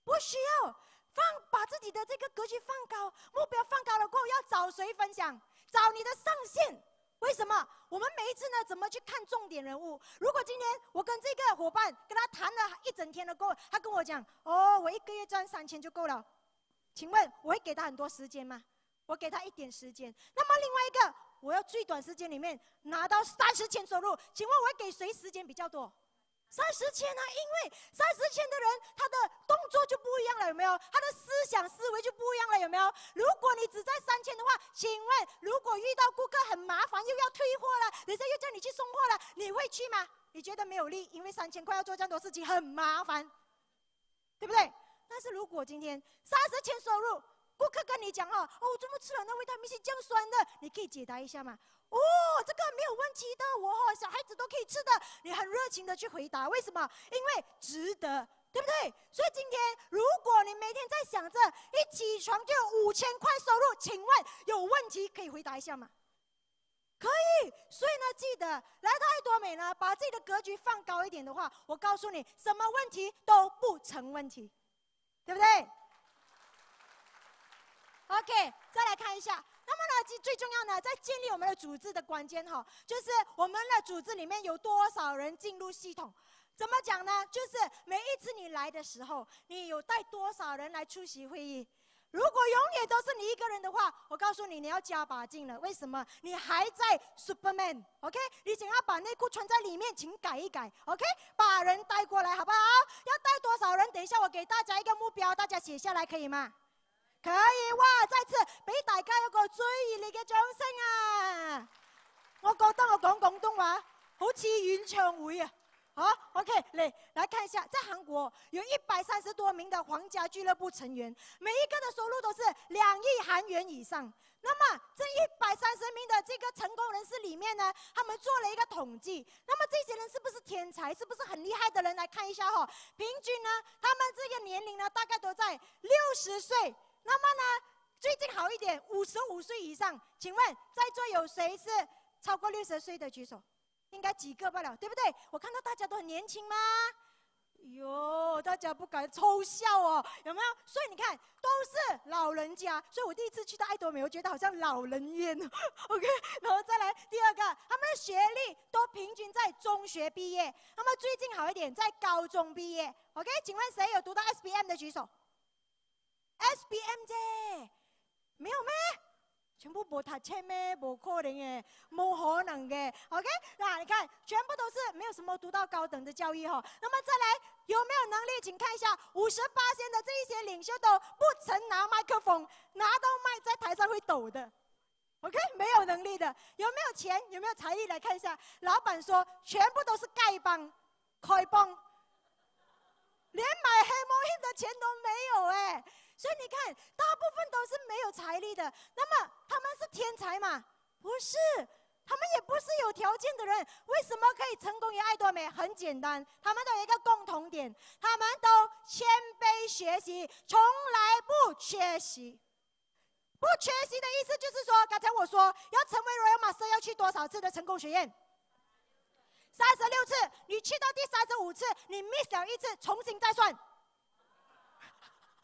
不需要。放把自己的这个格局放高，目标放高了过后，要找谁分享？找你的上限。为什么？我们每一次呢？怎么去看重点人物？如果今天我跟这个伙伴跟他谈了一整天的后他跟我讲：“哦，我一个月赚三千就够了。”请问我会给他很多时间吗？我给他一点时间。那么另外一个，我要最短时间里面拿到三十千收入，请问我会给谁时间比较多？三十千啊，因为三十千的人，他的动作就不一样了，有没有？他的思想思维就不一样了，有没有？如果你只在三千的话，请问，如果遇到顾客很麻烦，又要退货了，人家又叫你去送货了，你会去吗？你觉得没有利，因为三千块要做这么多事情很麻烦，对不对？但是如果今天三十千收入，顾客跟你讲哦，哦，我怎么吃了那味道明显降酸的，你可以解答一下吗？哦，这个没有问题的，我哈小孩子都可以吃的。你很热情的去回答，为什么？因为值得，对不对？所以今天如果你每天在想着一起床就有五千块收入，请问有问题可以回答一下吗？可以。所以呢，记得来到爱多美呢，把自己的格局放高一点的话，我告诉你，什么问题都不成问题，对不对？OK，再来看一下。那么呢，最重要的，在建立我们的组织的关键哈，就是我们的组织里面有多少人进入系统？怎么讲呢？就是每一次你来的时候，你有带多少人来出席会议？如果永远都是你一个人的话，我告诉你，你要加把劲了。为什么？你还在 Superman？OK？你想要把内裤穿在里面，请改一改。OK？把人带过来好不好？要带多少人？等一下，我给大家一个目标，大家写下来可以吗？可以哇！再次俾大家一个最热烈嘅掌声啊！我觉得我讲广东话好似演唱会啊！好 OK，来来看一下，在韩国有一百三十多名的皇家俱乐部成员，每一个的收入都是两亿韩元以上。那么这一百三十名的这个成功人士里面呢，他们做了一个统计。那么这些人是不是天才？是不是很厉害的人？来看一下哈，平均呢，他们这个年龄呢，大概都在六十岁。那么呢，最近好一点，五十五岁以上，请问在座有谁是超过六十岁的举手？应该几个不了，对不对？我看到大家都很年轻吗？哟，大家不敢偷笑哦，有没有？所以你看，都是老人家。所以我第一次去到爱多美，我觉得好像老人院。OK，然后再来第二个，他们的学历都平均在中学毕业。那么最近好一点，在高中毕业。OK，请问谁有读到 S B M 的举手？S B M J 没有咩，全部无搭车咩，无可能嘅，冇可能嘅，OK？嗱，你看，全部都是没有什么读到高等的教育哈。那么再来，有没有能力，请看一下，五十八仙的这一些领袖都不曾拿麦克风，拿到麦在台上会抖的，OK？没有能力的，有没有钱，有没有才艺来看一下？老板说，全部都是丐帮、丐帮，连买黑毛巾的钱都没有哎。所以你看，大部分都是没有财力的。那么他们是天才吗？不是，他们也不是有条件的人。为什么可以成功于爱多美？很简单，他们都有一个共同点：他们都谦卑学习，从来不缺席。不缺席的意思就是说，刚才我说要成为罗马斯要去多少次的成功学院？三十六次。你去到第三十五次，你 miss 了一次，重新再算。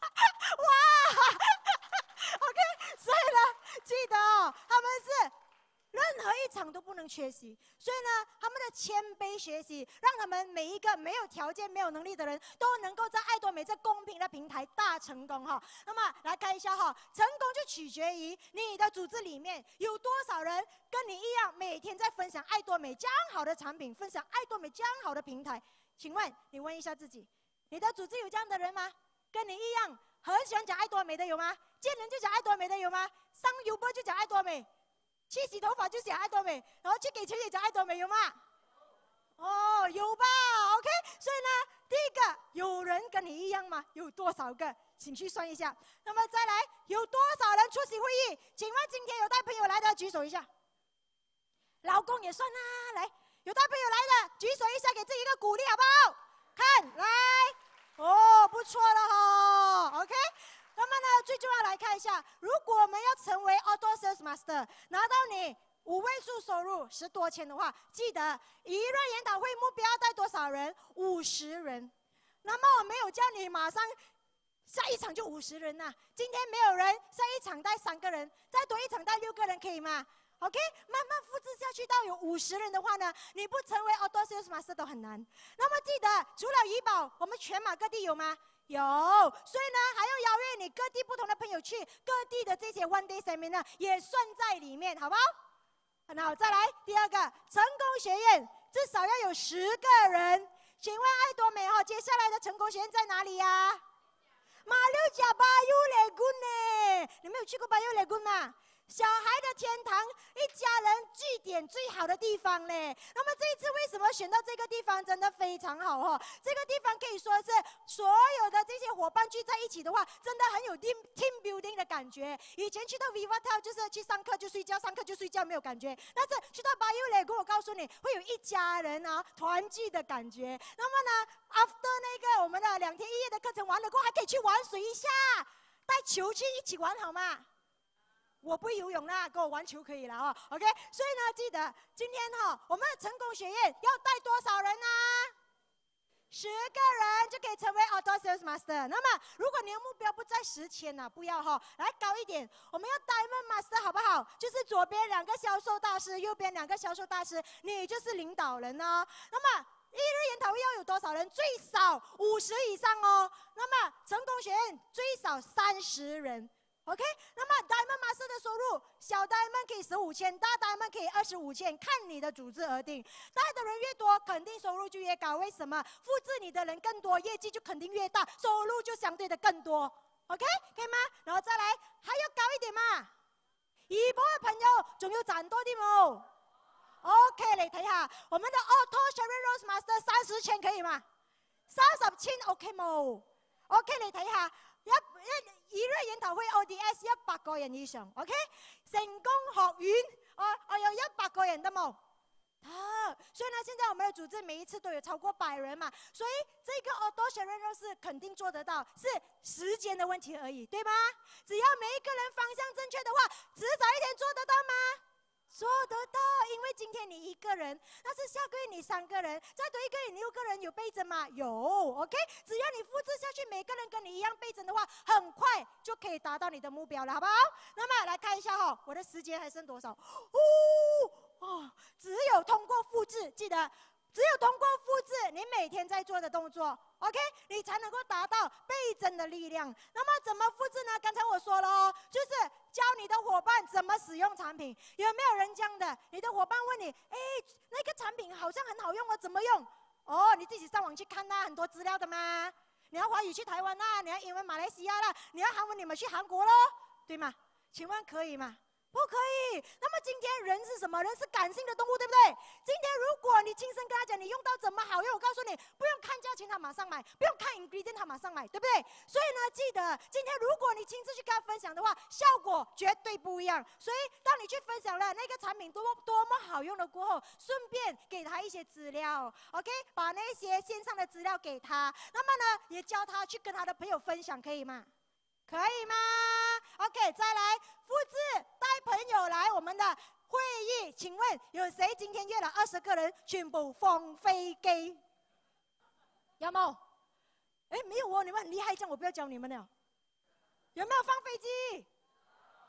哇，OK，所以呢，记得哦，他们是任何一场都不能缺席。所以呢，他们的谦卑学习，让他们每一个没有条件、没有能力的人，都能够在爱多美这公平的平台大成功哈。那么来看一下哈，成功就取决于你的组织里面有多少人跟你一样，每天在分享爱多美这样好的产品，分享爱多美这样好的平台。请问你问一下自己，你的组织有这样的人吗？跟你一样很喜欢讲爱多美的有吗？见人就讲爱多美的有吗？上油波就讲爱多美，去洗头发就讲爱多美，然后去给钱也讲爱多美有吗？哦，有吧，OK。所以呢，第一个有人跟你一样吗？有多少个，请去算一下。那么再来，有多少人出席会议？请问今天有带朋友来的举手一下。老公也算啊，来，有带朋友来的举手一下，给自己一个鼓励好不好？看，来。哦，不错了哈，OK。那么呢，最重要来看一下，如果我们要成为 Auto Sales Master，拿到你五位数收入十多千的话，记得一论研讨会目标带多少人？五十人。那么我没有叫你马上下一场就五十人呐，今天没有人，下一场带三个人，再多一场带六个人可以吗？OK，慢慢复制下去，到有五十人的话呢，你不成为 All Doctor Master 都很难。那么记得，除了怡宝，我们全马各地有吗？有。所以呢，还要邀约你各地不同的朋友去各地的这些 One Day Seminar 也算在里面，好不好？很好，再来第二个成功学院，至少要有十个人。请问爱多美哦，接下来的成功学院在哪里呀？马六甲巴悠雷公呢？你们有去过巴悠雷公吗？小孩的天堂，一家人聚点最好的地方嘞。那么这一次为什么选到这个地方，真的非常好哈。这个地方可以说是所有的这些伙伴聚在一起的话，真的很有 team team building 的感觉。以前去到 Vivat 就是去上课就睡觉，上课就睡觉没有感觉。但是去到 Bali 呢，跟我告诉你，会有一家人啊团聚的感觉。那么呢，after 那个我们的两天一夜的课程完了过后，还可以去玩水一下，带球去一起玩好吗？我不会游泳啦，跟我玩球可以了啊，OK。所以呢，记得今天哈，我们的成功学院要带多少人呢？十个人就可以成为 Our Sales Master。那么，如果你的目标不在十千呢，不要哈，来高一点。我们要 Diamond Master，好不好？就是左边两个销售大师，右边两个销售大师，你就是领导人哦。那么，一日研讨会要有多少人？最少五十以上哦。那么，成功学院最少三十人。OK，那么 Diamond Master 的收入，小 Diamond 可以十五千，大 Diamond 可以二十五千，看你的组织而定。带的人越多，肯定收入就越高。为什么？复制你的人更多，业绩就肯定越大，收入就相对的更多。OK，可以吗？然后再来，还要高一点吗？一波的朋友，总有赚多的哦。o k 你睇下我们的 Auto s h e r r y Rose Master 三十千可以吗？三十千 OK 冇？OK，你睇下一一。一呢研讨会 ODS 一百个人以上，OK？成功学院，我我有一百个人的冇？啊，所以呢，现在我们的组织每一次都有超过百人嘛，所以这个 order c o n 是肯定做得到，是时间的问题而已，对吗？只要每一个人方向正确的话，迟早一天做得到吗？做得到，因为今天你一个人，但是下个月你三个人，再多一个你六个人有倍增吗？有，OK，只要你复制下去，每个人跟你一样倍增的话，很快就可以达到你的目标了，好不好？那么来看一下哈，我的时间还剩多少？哦，只有通过复制，记得。只有通过复制你每天在做的动作，OK，你才能够达到倍增的力量。那么怎么复制呢？刚才我说了哦，就是教你的伙伴怎么使用产品。有没有人这样的？你的伙伴问你：“哎，那个产品好像很好用哦，怎么用？”哦，你自己上网去看那很多资料的嘛。你要华语去台湾啦，你要英文马来西亚啦，你要韩文你们去韩国咯，对吗？请问可以吗？不可以。那么今天人是什么？人是感性的动物，对不对？今天如果你亲身跟他讲，你用到怎么好用，我告诉你，不用看价钱，他马上买；不用看 ingredient，他马上买，对不对？所以呢，记得今天如果你亲自去跟他分享的话，效果绝对不一样。所以当你去分享了那个产品多么多么好用的过后，顺便给他一些资料，OK，把那些线上的资料给他。那么呢，也教他去跟他的朋友分享，可以吗？可以吗？OK，再来复制带朋友来我们的会议，请问有谁今天约了二十个人？全部放飞机，有冇？哎，没有喔，你们很厉害，这样我不要教你们了。有没有放飞机？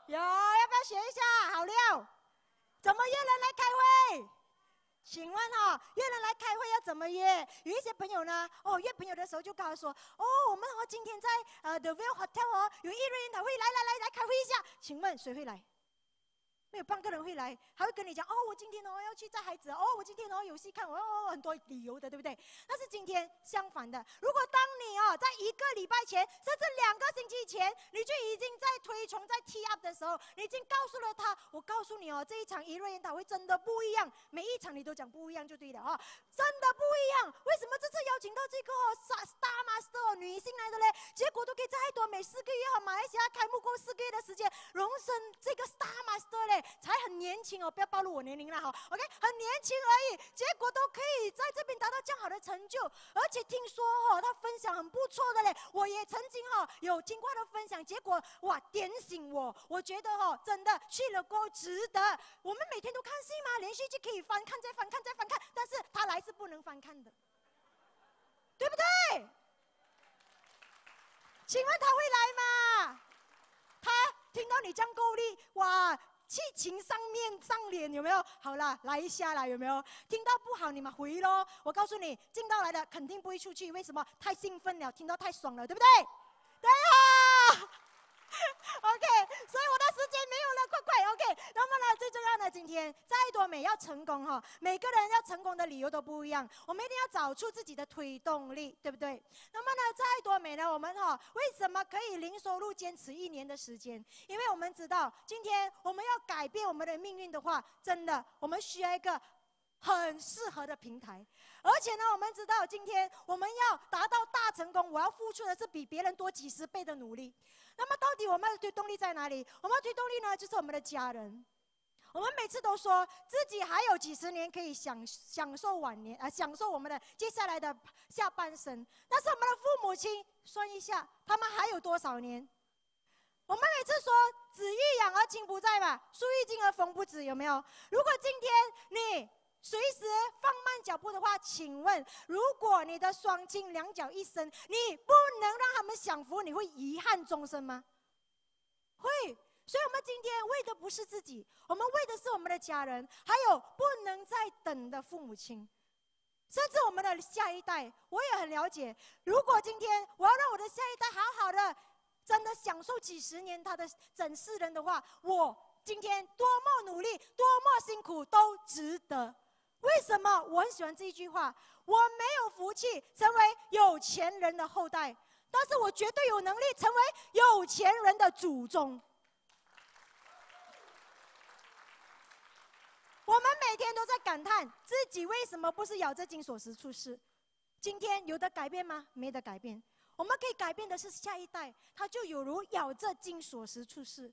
有，要不要学一下？好料，怎么约人来开会？请问哈，约人来开会要怎么约？有一些朋友呢，哦，约朋友的时候就告诉说，哦，我们我今天在呃 The View Hot e l 哦，有一人研讨会，来来来来开会一下。请问谁会来？没有半个人会来，还会跟你讲哦，我今天哦要去带孩子哦，我今天哦有戏看，我我很多理由的，对不对？但是今天相反的，如果当你哦在一个礼拜前，甚至两个星期前，你就已经在推崇、在 T up 的时候，你已经告诉了他，我告诉你哦，这一场伊瑞研讨会真的不一样，每一场你都讲不一样就对了哦，真的不一样。为什么这次邀请到这个 star master 女性来的呢？结果都可在再多，每四个月和马来西亚开幕过四个月的时间，荣升这个 star master 呢？才很年轻哦，不要暴露我年龄了哈。OK，很年轻而已，结果都可以在这边达到这样好的成就，而且听说哦，他分享很不错的嘞。我也曾经哈有听过的分享，结果哇点醒我，我觉得哈真的去了够值得。我们每天都看戏吗？连续剧可以翻看再翻看再翻看，但是他来是不能翻看的，对不对？请问他会来吗？他听到你这样够力，哇！气情上面上脸有没有？好了，来一下啦，有没有？听到不好你们回咯。我告诉你，进到来的肯定不会出去，为什么？太兴奋了，听到太爽了，对不对？对。OK，所以我的时间没有了，快快 OK。那么呢，最重要的今天，再多美要成功哈，每个人要成功的理由都不一样，我们一定要找出自己的推动力，对不对？那么呢，再多美呢，我们哈，为什么可以零收入坚持一年的时间？因为我们知道，今天我们要改变我们的命运的话，真的我们需要一个很适合的平台。而且呢，我们知道今天我们要达到大成功，我要付出的是比别人多几十倍的努力。那么到底我们的推动力在哪里？我们的推动力呢，就是我们的家人。我们每次都说自己还有几十年可以享享受晚年，呃，享受我们的接下来的下半生。但是我们的父母亲算一下，他们还有多少年？我们每次说“子欲养而亲不在”嘛，“树欲静而风不止”，有没有？如果今天你……随时放慢脚步的话，请问，如果你的双亲两脚一伸，你不能让他们享福，你会遗憾终生吗？会。所以，我们今天为的不是自己，我们为的是我们的家人，还有不能再等的父母亲，甚至我们的下一代。我也很了解，如果今天我要让我的下一代好好的、真的享受几十年他的整世人的话，我今天多么努力、多么辛苦都值得。为什么我很喜欢这一句话？我没有福气成为有钱人的后代，但是我绝对有能力成为有钱人的祖宗。我们每天都在感叹自己为什么不是咬着金锁匙出世，今天有得改变吗？没得改变。我们可以改变的是下一代，他就有如咬着金锁匙出世。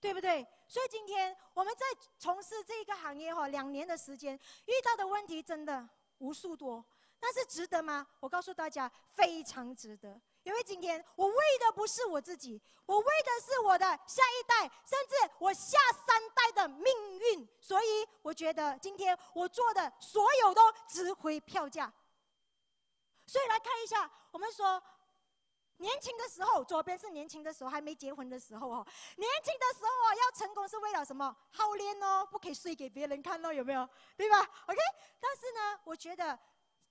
对不对？所以今天我们在从事这个行业哈，两年的时间遇到的问题真的无数多，但是值得吗？我告诉大家，非常值得，因为今天我为的不是我自己，我为的是我的下一代，甚至我下三代的命运。所以我觉得今天我做的所有都值回票价。所以来看一下，我们说。年轻的时候，左边是年轻的时候，还没结婚的时候哦。年轻的时候哦，要成功是为了什么？好练哦，不可以睡给别人看哦，有没有？对吧？OK。但是呢，我觉得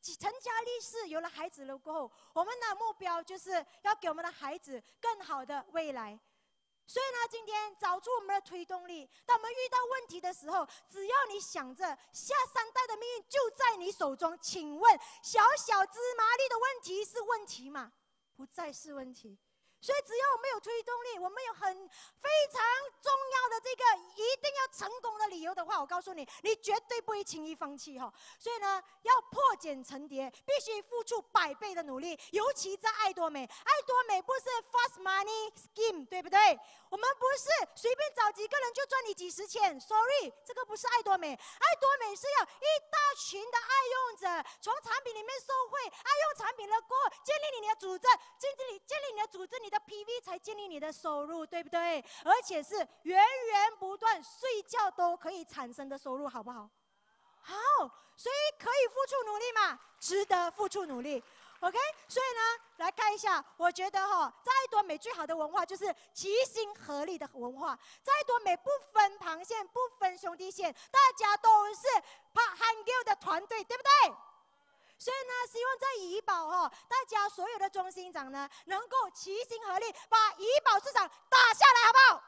成家立室，有了孩子了过后，我们的目标就是要给我们的孩子更好的未来。所以呢，今天找出我们的推动力。当我们遇到问题的时候，只要你想着下三代的命运就在你手中，请问小小芝麻粒的问题是问题吗？不再是问题。所以只要我们有推动力，我们有很非常重要的这个一定要成功的理由的话，我告诉你，你绝对不会轻易放弃哈。所以呢，要破茧成蝶，必须付出百倍的努力。尤其在爱多美，爱多美不是 fast money scheme，对不对？我们不是随便找几个人就赚你几十千。Sorry，这个不是爱多美，爱多美是要一大群的爱用者从产品里面收惠，爱用产品的过建立你的组织，建立里建立你的组织你。你的 PV 才建立你的收入，对不对？而且是源源不断，睡觉都可以产生的收入，好不好？好，所以可以付出努力嘛，值得付出努力。OK，所以呢，来看一下，我觉得哈，在多美最好的文化就是齐心合力的文化，在多美不分旁线，不分兄弟线，大家都是 Pangil 的团队，对不对？所以呢，希望在怡宝哈，大家所有的中心长呢，能够齐心合力，把怡宝市场打下来，好不好？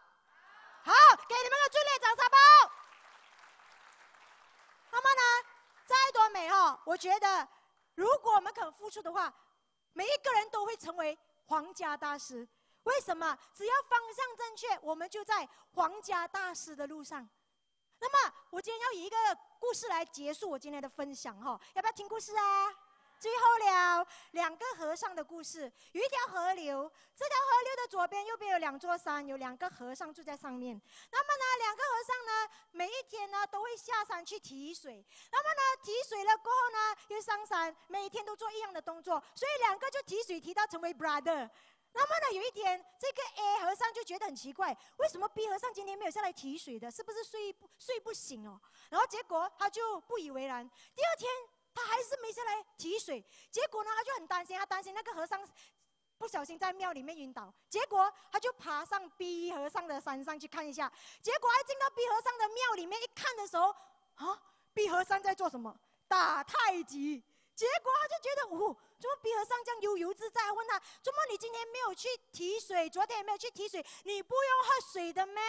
好，给你们个最烈的掌声！好。那么呢，再多美哈，我觉得，如果我们肯付出的话，每一个人都会成为皇家大师。为什么？只要方向正确，我们就在皇家大师的路上。那么，我今天要以一个。故事来结束我今天的分享哈，要不要听故事啊？最后了，两个和尚的故事。有一条河流，这条河流的左边、右边有两座山，有两个和尚住在上面。那么呢，两个和尚呢，每一天呢都会下山去提水。那么呢，提水了过后呢，又上山，每天都做一样的动作，所以两个就提水提到成为 brother。那么呢，有一天，这个 A 和尚就觉得很奇怪，为什么 B 和尚今天没有下来提水的？是不是睡不睡不醒哦？然后结果他就不以为然。第二天他还是没下来提水，结果呢，他就很担心，他担心那个和尚不小心在庙里面晕倒。结果他就爬上 B 和尚的山上去看一下。结果他进到 B 和尚的庙里面一看的时候，啊，B 和尚在做什么？打太极。结果他就觉得，哦，怎么比和尚这样悠游自在？问他，怎么你今天没有去提水？昨天也没有去提水？你不用喝水的咩？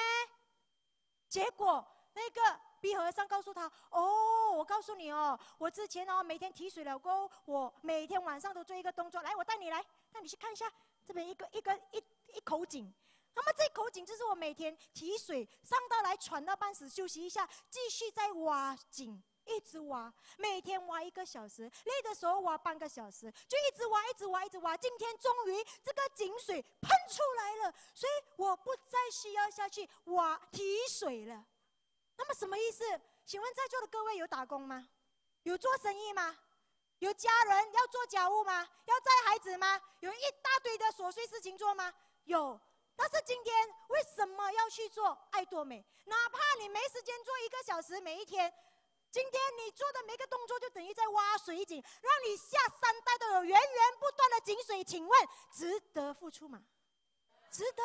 结果那个比和尚告诉他，哦，我告诉你哦，我之前哦每天提水了，后我每天晚上都做一个动作，来，我带你来，带你去看一下，这边一个一个一一口井，那么这口井就是我每天提水上到来喘到半死，休息一下，继续再挖井。一直挖，每天挖一个小时，累的时候挖半个小时，就一直挖，一直挖，一直挖。今天终于这个井水喷出来了，所以我不再需要下去挖提水了。那么什么意思？请问在座的各位有打工吗？有做生意吗？有家人要做家务吗？要带孩子吗？有一大堆的琐碎事情做吗？有。但是今天为什么要去做爱多美？哪怕你没时间做一个小时，每一天。今天你做的每个动作，就等于在挖水井，让你下三代都有源源不断的井水。请问值得付出吗？值得。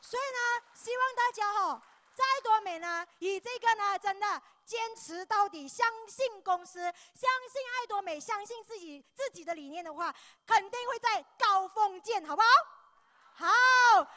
所以呢，希望大家哈，爱多美呢，以这个呢，真的坚持到底，相信公司，相信爱多美，相信自己自己的理念的话，肯定会在高峰见，好不好？好。